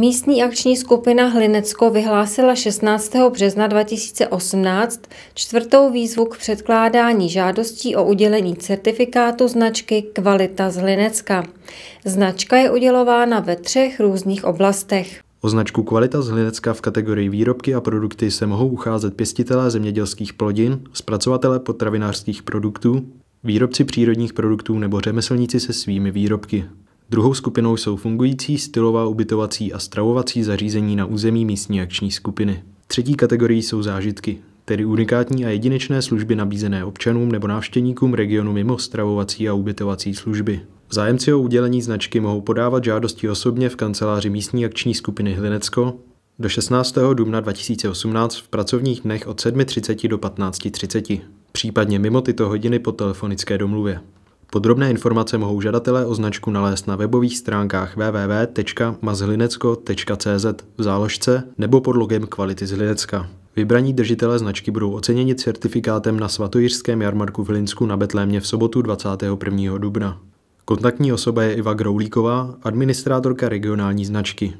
Místní akční skupina Hlinecko vyhlásila 16. března 2018 čtvrtou výzvu k předkládání žádostí o udělení certifikátu značky Kvalita z Hlinecka. Značka je udělována ve třech různých oblastech. O značku Kvalita z Hlinecka v kategorii výrobky a produkty se mohou ucházet pěstitelé zemědělských plodin, zpracovatelé potravinářských produktů, výrobci přírodních produktů nebo řemeslníci se svými výrobky. Druhou skupinou jsou fungující stylová ubytovací a stravovací zařízení na území místní akční skupiny. Třetí kategorií jsou zážitky, tedy unikátní a jedinečné služby nabízené občanům nebo návštěvníkům regionu mimo stravovací a ubytovací služby. Zájemci o udělení značky mohou podávat žádosti osobně v kanceláři místní akční skupiny Hlinecko do 16. dubna 2018 v pracovních dnech od 7.30 do 15.30, případně mimo tyto hodiny po telefonické domluvě. Podrobné informace mohou žadatelé o značku nalézt na webových stránkách www.mazhlinecko.cz v záložce nebo pod logem kvality z Hlinecka. Vybraní držitelé značky budou oceněni certifikátem na svatojířském jarmarku v Hlinsku na Betlémě v sobotu 21. dubna. Kontaktní osoba je Iva Groulíková, administrátorka regionální značky.